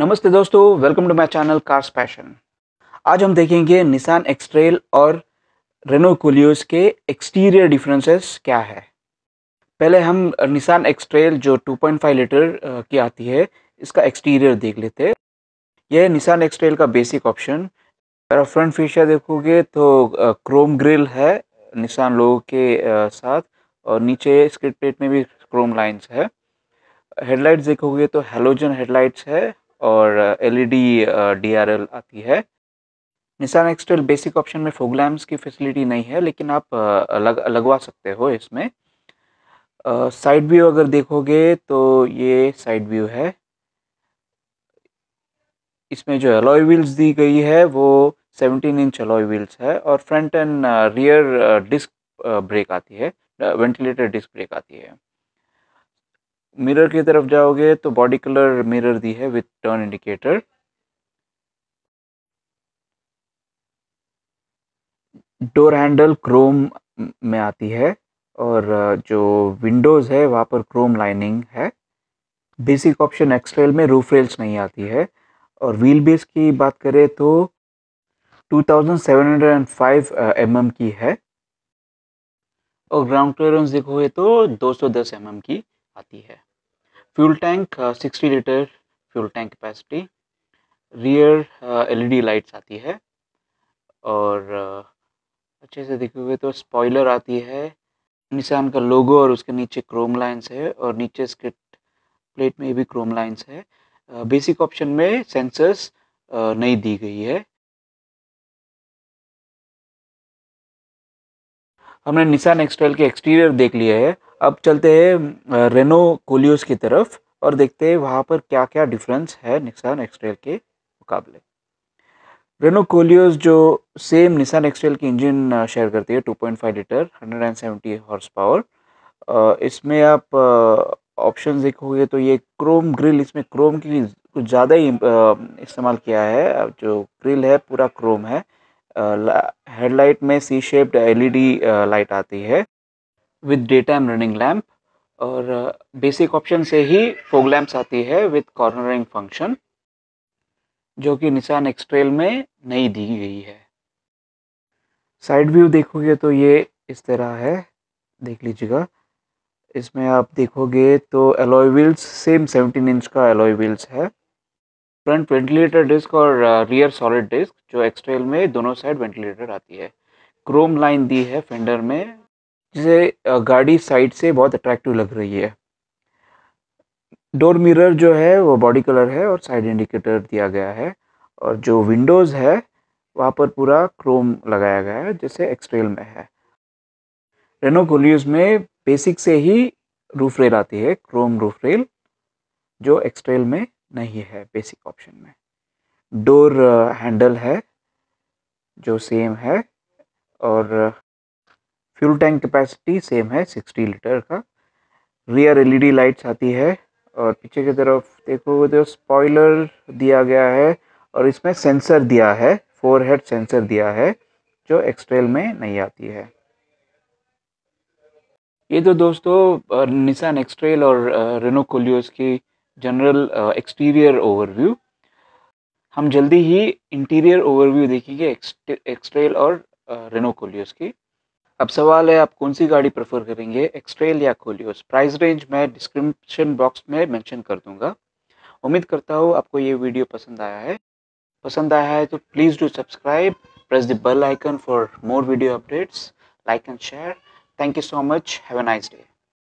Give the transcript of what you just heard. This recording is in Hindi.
नमस्ते दोस्तों welcome to my channel cars passion आज हम देखेंगे निसान एक्सट्रेल और रेनो कोलियोस के एक्सटीरियर डिफरेंसेस क्या है पहले हम निसान एक्सट्रेल जो 2.5 लीटर की आती है इसका एक्सटीरियर देख लेते हैं यह निसान एक्सट्रेल का बेसिक ऑप्शन अगर फ्रंट फीचर देखोगे तो क्रोम ग्रिल है निशान लोगों के साथ और नीचे इसके प्लेट में भी क्रोम लाइन्स है हेडलाइट्स देखोगे तो हेलोजन हेडलाइट्स है और L E D D R L आती है निशान एक्सटेल बेसिक ऑप्शन में फोगलैम्स की फैसिलिटी नहीं है लेकिन आप लग लगवा सकते हो इसमें साइड व्यू अगर देखोगे तो ये साइड व्यू है इसमें जो अलॉय व्हील्स दी गई है वो 17 इंच अलॉय व्हील्स है और front and rear disc brake आती है वेंटिलेटर डिस्क ब्रेक आती है मिरर की तरफ जाओगे तो बॉडी कलर मिरर दी है with turn indicator door handle chrome में आती है और जो विंडोज़ है वहाँ पर क्रोम लाइनिंग है बेसिक ऑप्शन एक्सटेल में रूफ रेल्स नहीं आती है और व्हील बेस की बात करें तो 2705 mm की है और ग्राउंड क्लियरेंस देखोगे तो 210 सौ mm की आती है fuel tank sixty litre fuel tank capacity rear LED lights आती है और uh, अच्छे से देखे हुए तो स्पॉइलर आती है निशान का लोगो और उसके नीचे क्रोम लाइंस है और नीचे स्किट प्लेट में भी क्रोम लाइंस है बेसिक uh, ऑप्शन में सेंसर्स uh, नहीं दी गई है हमने निशान एक्सटेल के एक्सटीरियर देख लिया है अब चलते हैं रेनो कोलियोस की तरफ और देखते हैं वहाँ पर क्या क्या डिफरेंस है निशान एक्सटेल के मुकाबले रेनो कोलियोस जो सेम निसान एक्सट्रेल की इंजन शेयर करती है 2.5 लीटर 170 हॉर्स पावर इसमें आप ऑप्शन देखोगे तो ये क्रोम ग्रिल इसमें क्रोम की कुछ ज़्यादा ही इस्तेमाल किया है जो ग्रिल है पूरा क्रोम है हेडलाइट में सी शेप्ड एलईडी लाइट आती है with day time running lamp और बेसिक uh, ऑप्शन से ही फोग लैम्प्स आती है विद कॉर्नरिंग फंक्शन जो कि निशान एक्सट्रेल में नहीं दी गई है साइड व्यू देखोगे तो ये इस तरह है देख लीजिएगा इसमें आप देखोगे तो एलॉय व्हील्स सेम 17 इंच का एलॉय व्हील्स है फ्रंट वेंटिलेटर डिस्क और रियर सॉलिड डिस्क जो एक्सट्रेल में दोनों साइड वेंटिलेटर आती है क्रोम लाइन दी है फेंडर में जिसे गाड़ी साइड से बहुत अट्रैक्टिव लग रही है डोर मिरर जो है वो बॉडी कलर है और साइड इंडिकेटर दिया गया है और जो विंडोज़ है वहाँ पर पूरा क्रोम लगाया गया है जैसे एक्सट्रेल में है रेनो कोलियोज में बेसिक से ही रूफ रेल आती है क्रोम रूफ रेल जो एक्सट्रेल में नहीं है बेसिक ऑप्शन में डोर हैंडल है जो सेम है और फ्यूल टैंक कैपेसिटी सेम है सिक्सटी लीटर का रियर एलईडी लाइट्स आती है और पीछे की तरफ देखो तो स्पॉइलर दिया गया है और इसमें सेंसर दिया है फोर हेड सेंसर दिया है जो एक्सट्रेल में नहीं आती है ये तो दोस्तों निशान एक्सट्रेल और रेनो कोलियोस की जनरल एक्सटीरियर ओवरव्यू हम जल्दी ही इंटीरियर ओवरव्यू देखेंगे एक्सट्रेल और रेनो कोलियोस की अब सवाल है आप कौन सी गाड़ी प्रेफर करेंगे एक्सट्रेल या कोलियोस प्राइस रेंज मैं डिस्क्रिप्शन बॉक्स में मेंशन कर दूंगा उम्मीद करता हूँ आपको ये वीडियो पसंद आया है पसंद आया है तो please do subscribe press the bell icon for more video updates like and share thank you so much have a nice day